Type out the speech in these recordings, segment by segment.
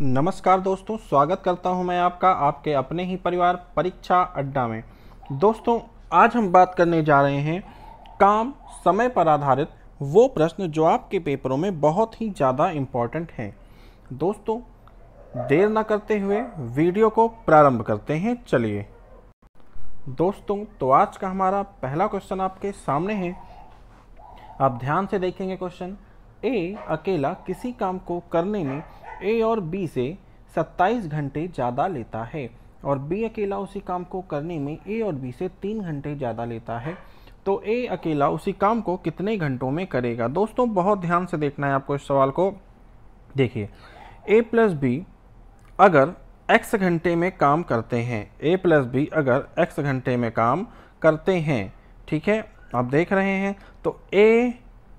नमस्कार दोस्तों स्वागत करता हूं मैं आपका आपके अपने ही परिवार परीक्षा अड्डा में दोस्तों आज हम बात करने जा रहे हैं काम समय पर आधारित वो प्रश्न जो आपके पेपरों में बहुत ही ज़्यादा इम्पॉर्टेंट हैं दोस्तों देर न करते हुए वीडियो को प्रारंभ करते हैं चलिए दोस्तों तो आज का हमारा पहला क्वेश्चन आपके सामने है आप ध्यान से देखेंगे क्वेश्चन ए अकेला किसी काम को करने में ए और बी से 27 घंटे ज़्यादा लेता है और बी अकेला उसी काम को करने में ए और बी से तीन घंटे ज़्यादा लेता है तो ए अकेला उसी काम को कितने घंटों में करेगा दोस्तों बहुत ध्यान से देखना है आपको इस सवाल को देखिए ए प्लस बी अगर एक्स घंटे में काम करते हैं ए प्लस बी अगर एक्स घंटे में काम करते हैं ठीक है आप देख रहे हैं तो A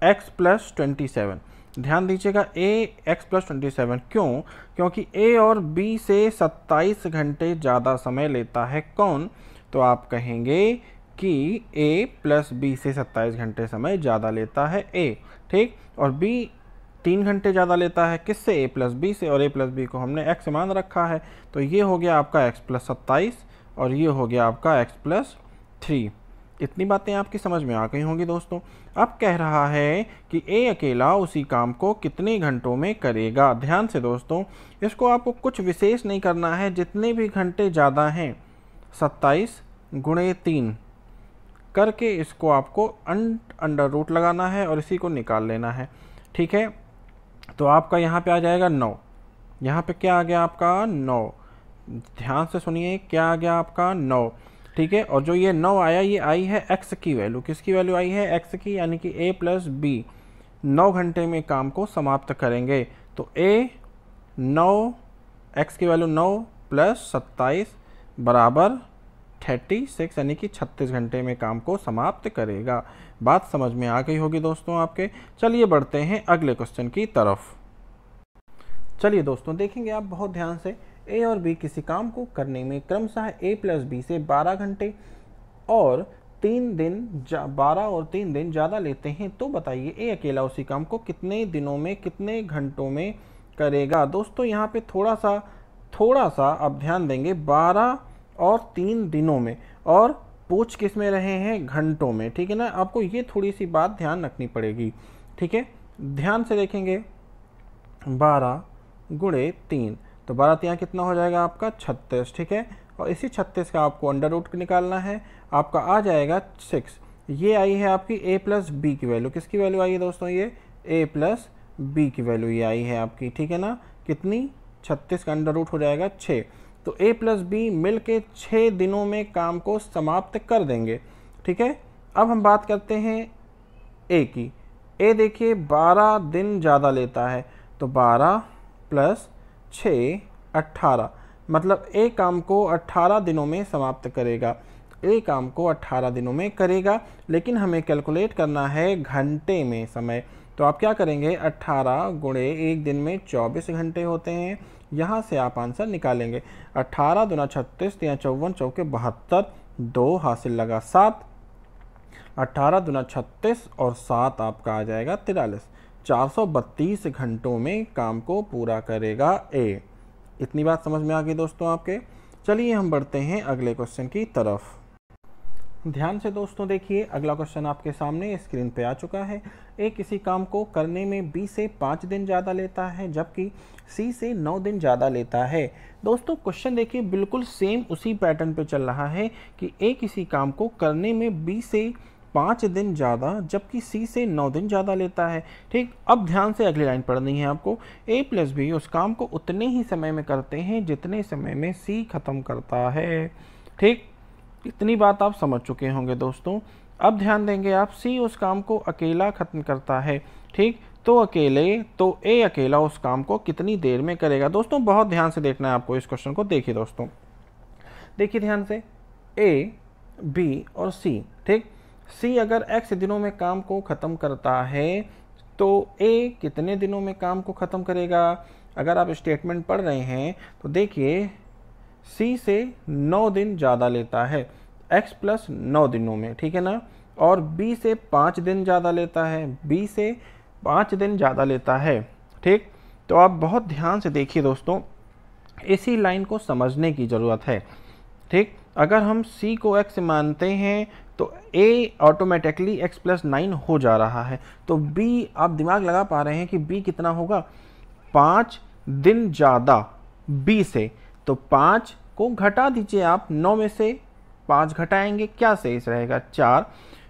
X plus twenty seven ध्यान दीजिएगा A X plus twenty seven क्यों क्योंकि ए और बी से सत्ताईस घंटे ज़्यादा समय लेता है कौन तो आप कहेंगे कि ए प्लस बी से सत्ताईस घंटे समय ज़्यादा लेता है ए ठीक और बी तीन घंटे ज़्यादा लेता है किससे ए प्लस बी से और ए प्लस बी को हमने एक्स मान रखा है तो ये हो गया आपका एक्स प्लस सत्ताईस और ये हो गया आपका एक्स प्लस थ्री इतनी बातें आपकी समझ में आ गई होंगी दोस्तों अब कह रहा है कि ए अकेला उसी काम को कितने घंटों में करेगा ध्यान से दोस्तों इसको आपको कुछ विशेष नहीं करना है जितने भी घंटे ज़्यादा हैं सत्ताईस गुणे तीन करके इसको आपको अंडर रूट लगाना है और इसी को निकाल लेना है ठीक है तो आपका यहाँ पर आ जाएगा नौ यहाँ पर क्या आ गया आपका नौ ध्यान से सुनिए क्या आ गया आपका नौ ठीक है और जो ये नौ आया ये आई है एक्स की वैल्यू किसकी वैल्यू आई है एक्स की यानी कि ए प्लस बी नौ घंटे में काम को समाप्त करेंगे तो ए नौ एक्स की वैल्यू नौ प्लस सत्ताईस बराबर थर्टी सिक्स यानी कि छत्तीस घंटे में काम को समाप्त करेगा बात समझ में आ गई होगी दोस्तों आपके चलिए बढ़ते हैं अगले क्वेश्चन की तरफ चलिए दोस्तों देखेंगे आप बहुत ध्यान से ए और बी किसी काम को करने में क्रमशः ए प्लस बी से 12 घंटे और तीन दिन बारह और तीन दिन ज़्यादा लेते हैं तो बताइए ए अकेला उसी काम को कितने दिनों में कितने घंटों में करेगा दोस्तों यहाँ पे थोड़ा सा थोड़ा सा अब ध्यान देंगे बारह और तीन दिनों में और पूछ किस में रहे हैं घंटों में ठीक है ना आपको ये थोड़ी सी बात ध्यान रखनी पड़ेगी ठीक है ध्यान से देखेंगे बारह गुड़े तीन तो बारह तिया कितना हो जाएगा आपका छत्तीस ठीक है और इसी छत्तीस का आपको अंडर रूट निकालना है आपका आ जाएगा सिक्स ये आई है आपकी ए प्लस बी की वैल्यू किसकी वैल्यू आई है दोस्तों ये ए प्लस बी की वैल्यू ये आई है आपकी ठीक है ना कितनी छत्तीस का अंडर रूट हो जाएगा छः तो ए प्लस बी मिल के छः दिनों में काम को समाप्त कर देंगे ठीक है अब हम बात करते हैं ए की ए देखिए बारह दिन ज़्यादा लेता है तो बारह प्लस छः अट्ठारह मतलब एक काम को अट्ठारह दिनों में समाप्त करेगा एक काम को अट्ठारह दिनों में करेगा लेकिन हमें कैलकुलेट करना है घंटे में समय तो आप क्या करेंगे अट्ठारह गुणे एक दिन में चौबीस घंटे होते हैं यहाँ से आप आंसर निकालेंगे अट्ठारह दुना छत्तीस या चौवन चौके बहत्तर दो हासिल लगा सात अट्ठारह दुना छत्तीस और सात आपका आ जाएगा तिरालीस 432 घंटों में काम को पूरा करेगा ए इतनी बात समझ में आ गई दोस्तों आपके चलिए हम बढ़ते हैं अगले क्वेश्चन की तरफ ध्यान से दोस्तों देखिए अगला क्वेश्चन आपके सामने स्क्रीन पे आ चुका है ए किसी काम को करने में बी से पाँच दिन ज़्यादा लेता है जबकि सी से नौ दिन ज़्यादा लेता है दोस्तों क्वेश्चन देखिए बिल्कुल सेम उसी पैटर्न पे चल रहा है कि ए किसी काम को करने में बी से पाँच दिन ज़्यादा जबकि सी से नौ दिन ज़्यादा लेता है ठीक अब ध्यान से अगली लाइन पढ़नी है आपको ए प्लस बी उस काम को उतने ही समय में करते हैं जितने समय में सी ख़त्म करता है ठीक इतनी बात आप समझ चुके होंगे दोस्तों अब ध्यान देंगे आप सी उस काम को अकेला ख़त्म करता है ठीक तो अकेले तो ए अकेला उस काम को कितनी देर में करेगा दोस्तों बहुत ध्यान से देखना है आपको इस क्वेश्चन को देखिए दोस्तों देखिए ध्यान से ए बी और सी ठीक सी अगर एक्स दिनों में काम को ख़त्म करता है तो ए कितने दिनों में काम को ख़त्म करेगा अगर आप स्टेटमेंट पढ़ रहे हैं तो देखिए सी से नौ दिन ज़्यादा लेता है एक्स प्लस नौ दिनों में ठीक है ना और बी से पाँच दिन ज़्यादा लेता है बी से पाँच दिन ज़्यादा लेता है ठीक तो आप बहुत ध्यान से देखिए दोस्तों इसी लाइन को समझने की ज़रूरत है ठीक अगर हम सी को एक्स मानते हैं तो A automatically X plus nine हो जा रहा है तो बी आप दिमाग लगा पा रहे हैं कि बी कितना होगा पाँच दिन ज़्यादा बी से तो पाँच को घटा दीजिए आप नौ में से पाँच घटाएंगे क्या इस रहेगा चार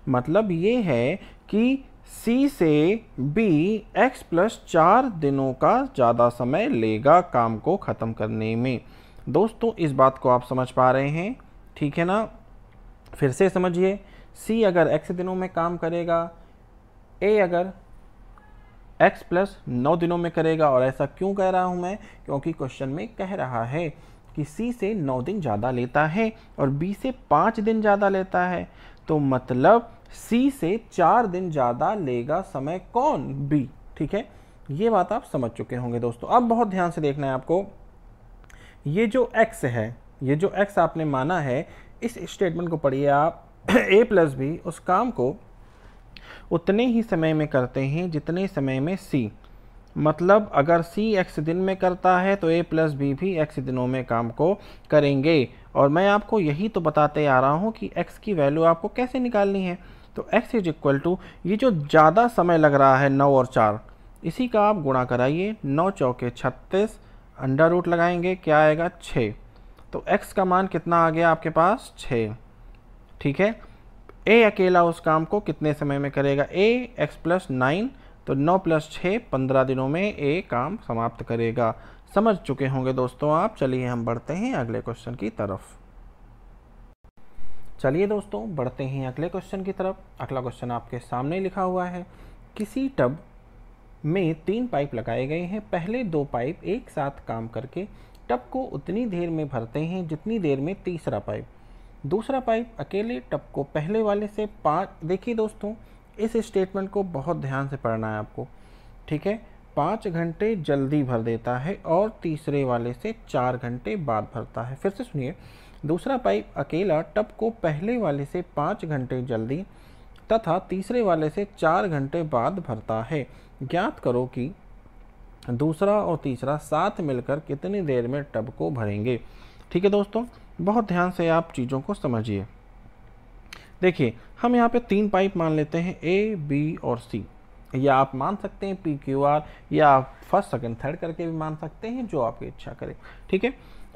मतलब ये है कि सी से बी एक्स प्लस चार दिनों का ज़्यादा समय लेगा काम को ख़त्म करने में दोस्तों इस बात को आप समझ पा रहे हैं ठीक है ना फिर से समझिए सी अगर एक्स दिनों में काम करेगा ए अगर एक्स प्लस नौ दिनों में करेगा और ऐसा क्यों कह रहा हूं मैं क्योंकि क्वेश्चन में कह रहा है कि सी से नौ दिन ज़्यादा लेता है और बी से पाँच दिन ज़्यादा लेता है तो मतलब सी से चार दिन ज़्यादा लेगा समय कौन बी ठीक है ये बात आप समझ चुके होंगे दोस्तों अब बहुत ध्यान से देखना है आपको ये जो एक्स है ये जो एक्स आपने माना है इस स्टेटमेंट को पढ़िए आप ए प्लस बी उस काम को उतने ही समय में करते हैं जितने समय में सी मतलब अगर सी एक्स दिन में करता है तो ए प्लस बी भी एक्स दिनों में काम को करेंगे और मैं आपको यही तो बताते आ रहा हूँ कि एक्स की वैल्यू आपको कैसे निकालनी है तो एक्स इज इक्वल टू ये जो ज़्यादा समय लग रहा है नौ और चार इसी का आप गुणा कराइए नौ चौके छत्तीस अंडर रूट लगाएंगे क्या आएगा छः तो x का मान कितना आ गया आपके पास छः ठीक है a अकेला उस काम को कितने समय में करेगा a एक्स प्लस नाइन तो नौ प्लस छः पंद्रह दिनों में a काम समाप्त करेगा समझ चुके होंगे दोस्तों आप चलिए हम बढ़ते हैं अगले क्वेश्चन की तरफ चलिए दोस्तों बढ़ते हैं अगले क्वेश्चन की तरफ अगला क्वेश्चन आपके सामने लिखा हुआ है किसी टब में तीन पाइप लगाए गए हैं पहले दो पाइप एक साथ काम करके टप को उतनी देर में भरते हैं जितनी देर में तीसरा पाइप दूसरा पाइप अकेले टप को पहले वाले से पाँच देखिए दोस्तों इस स्टेटमेंट को बहुत ध्यान से पढ़ना है आपको ठीक है पाँच घंटे जल्दी भर देता है और तीसरे वाले से चार घंटे बाद भरता है फिर से सुनिए दूसरा पाइप अकेला टप को पहले वाले से पाँच घंटे जल्दी तथा तीसरे वाले से चार घंटे बाद भरता है ज्ञात करो कि दूसरा और तीसरा साथ मिलकर कितनी देर में टब को भरेंगे ठीक है दोस्तों बहुत ध्यान से आप चीज़ों को समझिए देखिए हम यहाँ पे तीन पाइप मान लेते हैं ए बी और सी या आप मान सकते हैं पी क्यू आर या आप फर्स्ट सेकेंड थर्ड करके भी मान सकते हैं जो आपकी इच्छा करे ठीक है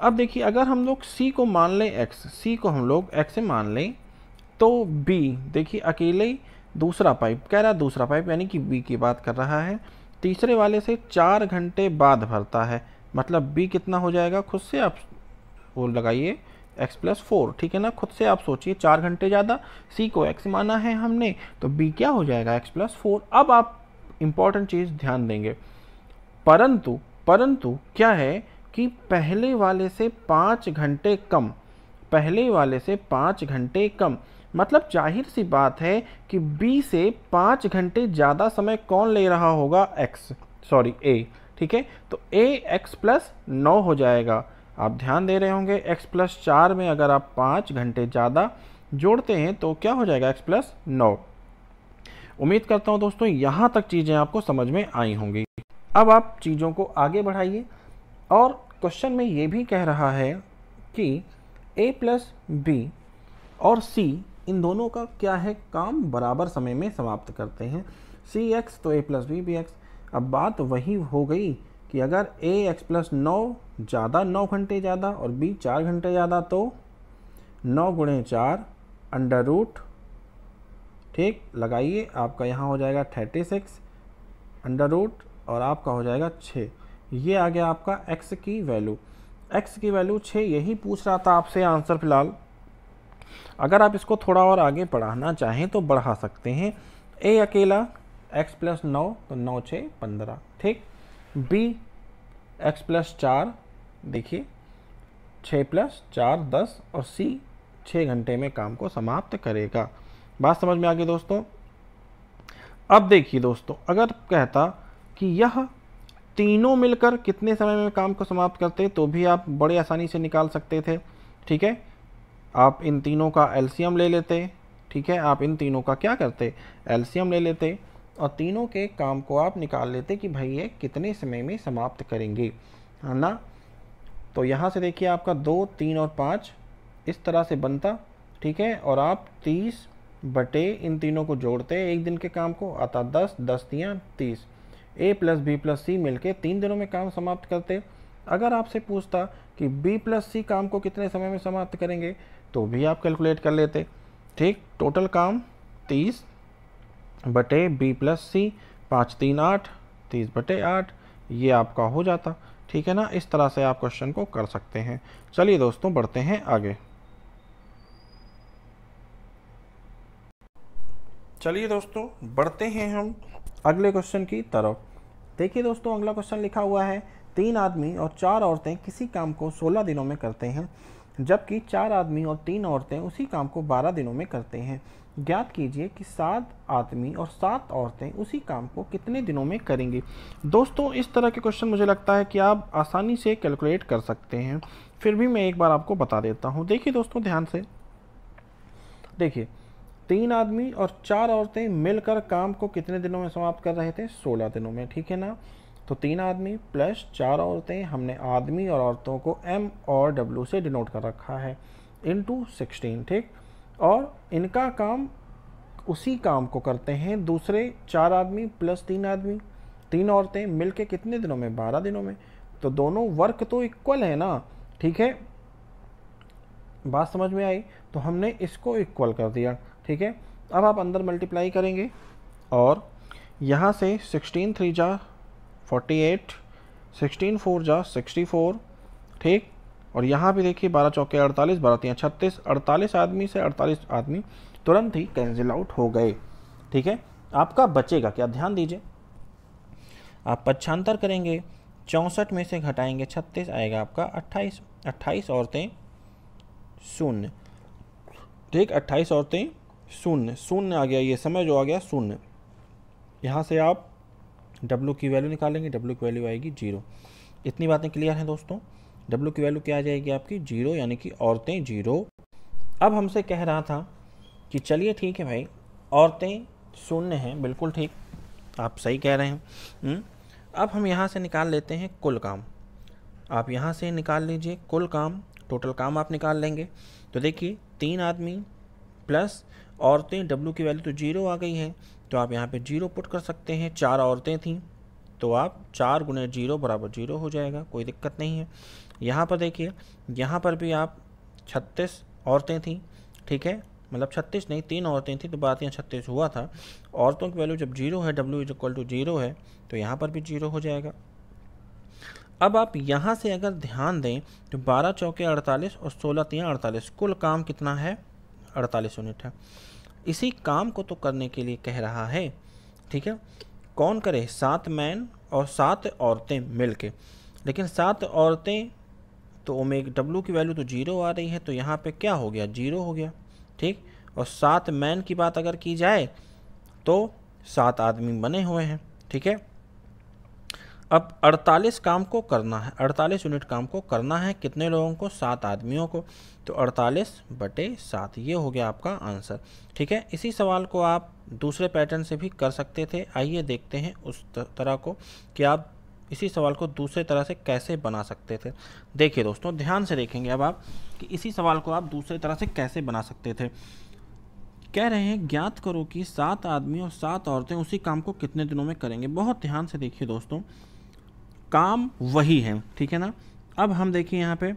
अब देखिए अगर हम लोग सी को मान लें एक्स सी को हम लोग एक्स से मान लें तो बी देखिए अकेले दूसरा पाइप कह रहा है दूसरा पाइप यानी कि बी की बात कर रहा है तीसरे वाले से चार घंटे बाद भरता है मतलब बी कितना हो जाएगा खुद से आप वो लगाइए एक्स प्लस फोर ठीक है ना खुद से आप सोचिए चार घंटे ज़्यादा सी को एक्स माना है हमने तो बी क्या हो जाएगा एक्स प्लस फोर अब आप इम्पॉर्टेंट चीज़ ध्यान देंगे परंतु परंतु क्या है कि पहले वाले से पाँच घंटे कम पहले वाले से पाँच घंटे कम मतलब जाहिर सी बात है कि बी से पाँच घंटे ज़्यादा समय कौन ले रहा होगा एक्स सॉरी ए ठीक है तो ए एक्स प्लस नौ हो जाएगा आप ध्यान दे रहे होंगे एक्स प्लस चार में अगर आप पाँच घंटे ज़्यादा जोड़ते हैं तो क्या हो जाएगा एक्स प्लस नौ उम्मीद करता हूँ दोस्तों यहाँ तक चीज़ें आपको समझ में आई होंगी अब आप चीज़ों को आगे बढ़ाइए और क्वेश्चन में ये भी कह रहा है कि ए प्लस बी और सी इन दोनों का क्या है काम बराबर समय में समाप्त करते हैं सी एक्स तो A plus B B X अब बात वही हो गई कि अगर ए एक्स प्लस नौ ज़्यादा नौ घंटे ज़्यादा और बी चार घंटे ज़्यादा तो नौ गुणे चार अंडर रूट ठीक लगाइए आपका यहाँ हो जाएगा थर्टी सिक्स अंडर रूट और आपका हो जाएगा छः ये आ गया आपका एक्स की वैल्यू एक्स की वैल्यू छः यही पूछ रहा था आपसे आंसर फिलहाल अगर आप इसको थोड़ा और आगे बढ़ाना चाहें तो बढ़ा सकते हैं ए अकेला x प्लस नौ तो नौ छः पंद्रह ठीक बी x प्लस चार देखिए छः प्लस चार दस और सी छः घंटे में काम को समाप्त करेगा बात समझ में आ गई दोस्तों अब देखिए दोस्तों अगर कहता कि यह तीनों मिलकर कितने समय में काम को समाप्त करते तो भी आप बड़े आसानी से निकाल सकते थे ठीक है आप इन तीनों का एल्सीयम ले लेते ठीक है आप इन तीनों का क्या करते एल्सीयम ले लेते और तीनों के काम को आप निकाल लेते कि भाई ये कितने समय में समाप्त करेंगे है ना तो यहाँ से देखिए आपका दो तीन और पाँच इस तरह से बनता ठीक है और आप तीस बटे इन तीनों को जोड़ते एक दिन के काम को आता दस दस दियाँ तीस A plus B plus C मिलके तीन दिनों में काम समाप्त करते अगर आपसे पूछता कि बी प्लस सी काम को कितने समय में समाप्त करेंगे तो भी आप कैलकुलेट कर लेते ठीक टोटल काम तीस बटे बी प्लस सी पाँच तीन आठ तीस बटे आठ ये आपका हो जाता ठीक है ना इस तरह से आप क्वेश्चन को कर सकते हैं चलिए दोस्तों बढ़ते हैं आगे चलिए दोस्तों बढ़ते हैं हम अगले क्वेश्चन की तरफ देखिए दोस्तों अगला क्वेश्चन लिखा हुआ है तीन आदमी और चार औरतें किसी काम को सोलह दिनों में करते हैं जबकि चार आदमी और तीन औरतें उसी काम को बारह दिनों में करते हैं ज्ञात कीजिए कि सात आदमी और सात औरतें उसी काम को कितने दिनों में करेंगी दोस्तों इस तरह के क्वेश्चन मुझे लगता है कि आप आसानी से कैलकुलेट कर सकते हैं फिर भी मैं एक बार आपको बता देता हूँ देखिए दोस्तों ध्यान से देखिए तीन आदमी और चार औरतें मिलकर काम को कितने दिनों में समाप्त कर रहे थे सोलह दिनों में ठीक है ना तो तीन आदमी प्लस चार औरतें हमने आदमी और औरतों को एम और डब्ल्यू से डिनोट कर रखा है इन टू सिक्सटीन ठीक और इनका काम उसी काम को करते हैं दूसरे चार आदमी प्लस तीन आदमी तीन औरतें मिल के कितने दिनों में बारह दिनों में तो दोनों वर्क तो इक्वल है ना ठीक है बात समझ में आई तो हमने इसको इक्वल कर दिया ठीक है अब आप अंदर मल्टीप्लाई करेंगे और यहाँ से सिक्सटीन थ्री जा फोर्टी एट सिक्सटीन फोर जा सिक्सटी फोर ठीक और यहाँ भी देखिए बारह चौके अड़तालीस बारह तीन छत्तीस अड़तालीस आदमी से अड़तालीस आदमी तुरंत ही कैंसिल आउट हो गए ठीक है आपका बचेगा क्या ध्यान दीजिए आप पच्छांतर करेंगे चौंसठ में से घटाएंगे छत्तीस आएगा आपका अट्ठाईस अट्ठाईस औरतें शून्य ठीक अट्ठाईस औरतें शून्य शून्य आ गया ये समय जो आ गया शून्य यहाँ से आप डब्लू की वैल्यू निकालेंगे डब्लू की वैल्यू आएगी जीरो इतनी बातें क्लियर हैं दोस्तों डब्लू की वैल्यू क्या आ जाएगी आपकी जीरो यानी कि औरतें जीरो अब हमसे कह रहा था कि चलिए ठीक है भाई औरतें शून्य हैं बिल्कुल ठीक आप सही कह रहे हैं हुँ? हम्म, अब हम यहाँ से निकाल लेते हैं कुल काम आप यहाँ से निकाल लीजिए कुल काम टोटल काम आप निकाल लेंगे तो देखिए तीन आदमी प्लस औरतें डब्लू की वैल्यू तो जीरो आ गई है तो आप यहाँ पे जीरो पुट कर सकते हैं चार औरतें थीं तो आप चार गुने जीरो बराबर जीरो हो जाएगा कोई दिक्कत नहीं है यहाँ पर देखिए यहाँ पर भी आप छत्तीस औरतें थीं ठीक है मतलब छत्तीस नहीं तीन औरतें थीं तो बात यहाँ छत्तीस हुआ था औरतों की वैल्यू जब जीरो है W is equal to zero है तो यहाँ पर भी जीरो हो जाएगा अब आप यहाँ से अगर ध्यान दें तो बारह चौके अड़तालीस और सोलह तीन अड़तालीस कुल काम कितना है अड़तालीस यूनिट है इसी काम को तो करने के लिए कह रहा है ठीक है कौन करे सात मैन और सात औरतें मिल के लेकिन सात औरतें तो ओमेग डब्लू की वैल्यू तो जीरो आ रही है तो यहाँ पे क्या हो गया जीरो हो गया ठीक और सात मैन की बात अगर की जाए तो सात आदमी बने हुए हैं ठीक है अब 48 काम को करना है 48 यूनिट काम को करना है कितने लोगों को सात आदमियों को तो 48 बटे सात ये हो गया आपका आंसर ठीक है इसी सवाल को आप दूसरे पैटर्न से भी कर सकते थे आइए देखते हैं उस तरह को कि आप इसी सवाल को दूसरे तरह से कैसे बना सकते थे देखिए दोस्तों ध्यान से देखेंगे अब आप कि इसी सवाल को आप दूसरे तरह से कैसे बना सकते थे कह रहे हैं ज्ञात करो कि सात आदमी और सात औरतें उसी काम को कितने दिनों में करेंगे बहुत ध्यान से देखिए दोस्तों काम वही है ठीक है ना अब हम देखिए यहाँ पे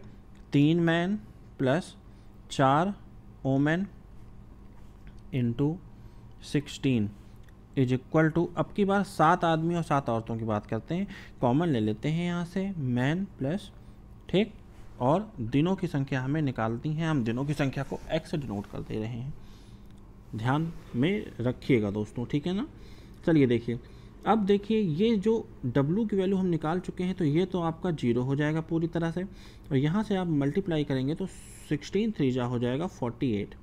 तीन मैन प्लस चार women into sixteen is equal to अब की बार सात आदमी और सात औरतों की बात करते हैं कॉमन ले लेते हैं यहाँ से मैन प्लस ठीक और दिनों की संख्या हमें निकालती हैं हम दिनों की संख्या को एक्स डिनोट कर दे रहे हैं ध्यान में रखिएगा दोस्तों ठीक है ना चलिए देखिए अब देखिए ये जो W की वैल्यू हम निकाल चुके हैं तो ये तो आपका जीरो हो जाएगा पूरी तरह से और यहाँ से आप मल्टीप्लाई करेंगे तो सिक्सटीन थ्री जा हो जाएगा फोर्टी एट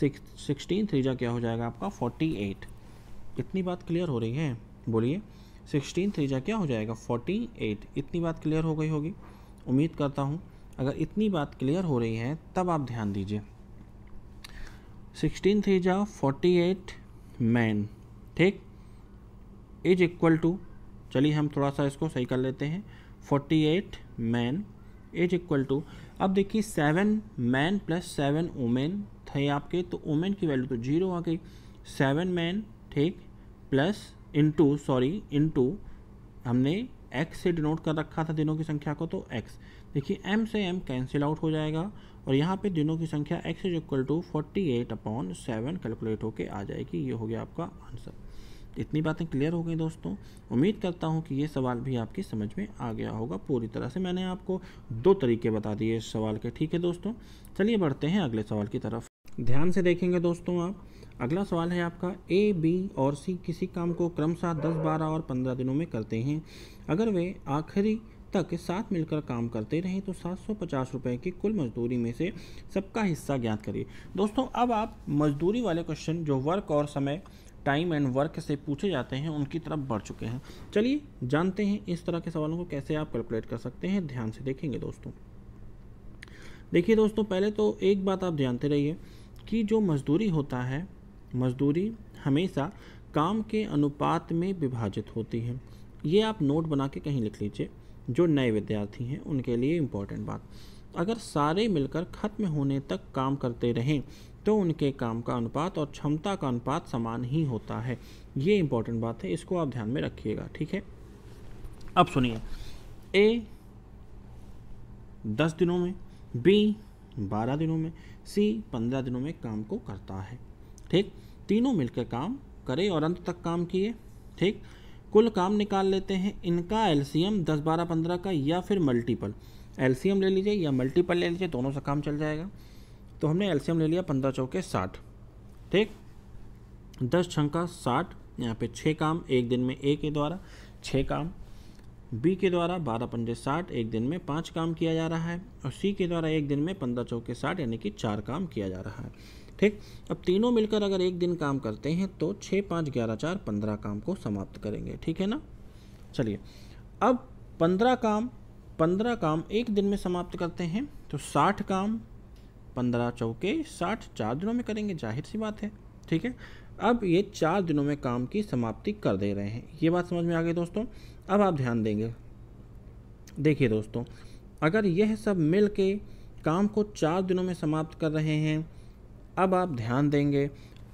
सिक्सटीन थ्री जा क्या हो जाएगा आपका फोर्टी एट इतनी बात क्लियर हो रही है बोलिए सिक्सटीन थ्री जा क्या हो जाएगा फोर्टी एट इतनी बात क्लियर हो गई होगी उम्मीद करता हूँ अगर इतनी बात क्लियर हो रही है तब आप ध्यान दीजिए सिक्सटीन थ्री जा फोर्टी एट मैन ठीक इज इक्वल टू चलिए हम थोड़ा सा इसको सही कर लेते हैं forty eight man is equal to अब देखिए seven man plus seven women थे आपके तो वोमेन की वैल्यू तो जीरो आ गई सेवन मैन ठीक प्लस टू सॉरी इंटू हमने एक्स से डिनोट कर रखा था दिनों की संख्या को तो एक्स देखिए एम से एम कैंसिल आउट हो जाएगा और यहाँ पे दिनों की संख्या X is equal to forty eight upon seven calculate होके आ जाएगी ये हो गया आपका आंसर इतनी बातें क्लियर हो गई दोस्तों उम्मीद करता हूँ कि ये सवाल भी आपकी समझ में आ गया होगा पूरी तरह से मैंने आपको दो तरीके बता दिए इस सवाल के ठीक है दोस्तों चलिए बढ़ते हैं अगले सवाल की तरफ ध्यान से देखेंगे दोस्तों आप अगला सवाल है आपका ए बी और सी किसी काम को क्रमशः दस बारह और पंद्रह दिनों में करते हैं अगर वे आखिरी तक साथ मिलकर काम करते रहें तो सात सौ पचास रुपये की कुल मजदूरी में से सबका हिस्सा ज्ञात करिए दोस्तों अब आप मजदूरी वाले क्वेश्चन जो वर्क और समय टाइम एंड वर्क से पूछे जाते हैं उनकी तरफ बढ़ चुके हैं चलिए जानते हैं इस तरह के सवालों को कैसे आप कैलकुलेट कर सकते हैं ध्यान से देखेंगे दोस्तों देखिए दोस्तों पहले तो एक बात आप जानते रहिए कि जो मजदूरी होता है मजदूरी हमेशा काम के अनुपात में विभाजित होती है ये आप नोट बना के कहीं लिख लीजिए जो नए विद्यार्थी हैं उनके लिए इम्पोर्टेंट बात अगर सारे मिलकर ख़त्म होने तक काम करते रहें तो उनके काम का अनुपात और क्षमता का अनुपात समान ही होता है ये इंपॉर्टेंट बात है इसको आप ध्यान में रखिएगा ठीक है अब सुनिए ए दस दिनों में बी बारह दिनों में सी पंद्रह दिनों में काम को करता है ठीक तीनों मिलकर काम करें और अंत तक काम किए ठीक कुल काम निकाल लेते हैं इनका एलसीएम दस बारह पंद्रह का या फिर मल्टीपल एलसीएम ले लीजिए या मल्टीपल ले लीजिए दोनों से काम चल जाएगा तो हमने एल्शियम ले लिया पंद्रह चौके साठ ठीक दस छंका साठ यहाँ पे छः काम एक दिन में ए के द्वारा छः काम बी के द्वारा बारह पंजे साठ एक दिन में पाँच काम किया जा रहा है और सी के द्वारा एक दिन में पंद्रह चौके साठ यानी कि चार काम किया जा रहा है ठीक अब तीनों मिलकर अगर एक दिन काम करते हैं तो छः पाँच ग्यारह चार पंद्रह काम को समाप्त करेंगे ठीक है ना चलिए अब पंद्रह काम पंद्रह काम एक दिन में समाप्त करते हैं तो साठ काम पंद्रह चौके साठ चार दिनों में करेंगे जाहिर सी बात है ठीक है अब ये चार दिनों में काम की समाप्ति कर दे रहे हैं ये बात समझ में आ गई दोस्तों अब आप ध्यान देंगे देखिए दोस्तों अगर यह सब मिल के काम को चार दिनों में समाप्त कर रहे हैं अब आप ध्यान देंगे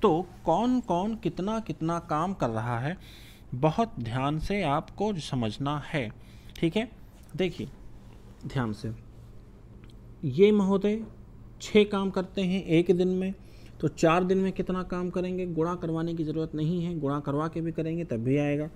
तो कौन कौन कितना कितना काम कर रहा है बहुत ध्यान से आपको समझना है ठीक है देखिए ध्यान से ये महोदय छः काम करते हैं एक दिन में तो चार दिन में कितना काम करेंगे गुणा करवाने की ज़रूरत नहीं है गुणा करवा के भी करेंगे तब भी आएगा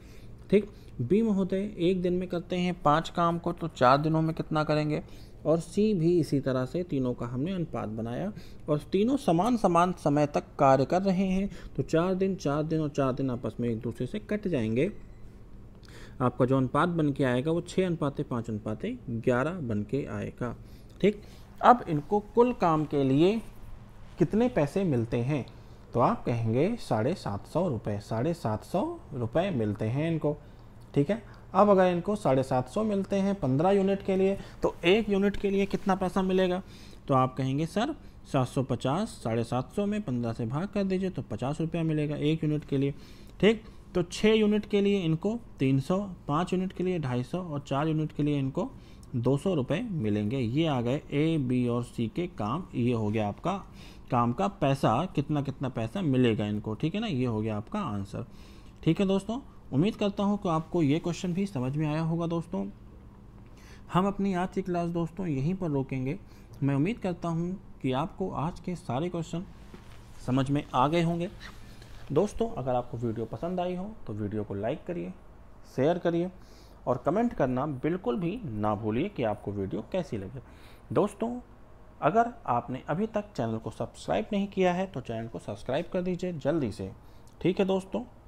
ठीक बी महोदय एक दिन में करते हैं पाँच काम को तो चार दिनों में कितना करेंगे और सी भी इसी तरह से तीनों का हमने अनुपात बनाया और तीनों समान समान समय तक कार्य कर रहे हैं तो चार दिन चार दिन और चार दिन आपस में एक दूसरे से कट जाएंगे आपका जो अनुपात बन के आएगा वो छः अनुपातें पाँच अनुपातें ग्यारह बन के आएगा ठीक अब इनको कुल काम के लिए कितने पैसे मिलते हैं तो आप कहेंगे साढ़े सात सौ रुपये साढ़े सात सौ रुपये मिलते हैं इनको ठीक है अब अगर इनको साढ़े सात सौ मिलते हैं पंद्रह यूनिट के लिए तो एक यूनिट के लिए कितना पैसा मिलेगा तो आप कहेंगे सर सात सौ पचास साढ़े सात सौ में पंद्रह से भाग कर दीजिए तो पचास रुपया मिलेगा एक यूनिट के लिए ठीक तो छः यूनिट के लिए इनको तीन सौ पाँच यूनिट के लिए ढाई सौ और चार यूनिट के लिए इनको दो सौ रुपये मिलेंगे ये आ गए ए बी और सी के काम ये हो गया आपका काम का पैसा कितना कितना पैसा मिलेगा इनको ठीक है ना ये हो गया आपका आंसर ठीक है दोस्तों उम्मीद करता हूँ कि आपको ये क्वेश्चन भी समझ में आया होगा दोस्तों हम अपनी आज की क्लास दोस्तों यहीं पर रोकेंगे मैं उम्मीद करता हूँ कि आपको आज के सारे क्वेश्चन समझ में आ गए होंगे दोस्तों अगर आपको वीडियो पसंद आई हो तो वीडियो को लाइक करिए शेयर करिए और कमेंट करना बिल्कुल भी ना भूलिए कि आपको वीडियो कैसी लगे दोस्तों अगर आपने अभी तक चैनल को सब्सक्राइब नहीं किया है तो चैनल को सब्सक्राइब कर दीजिए जल्दी से ठीक है दोस्तों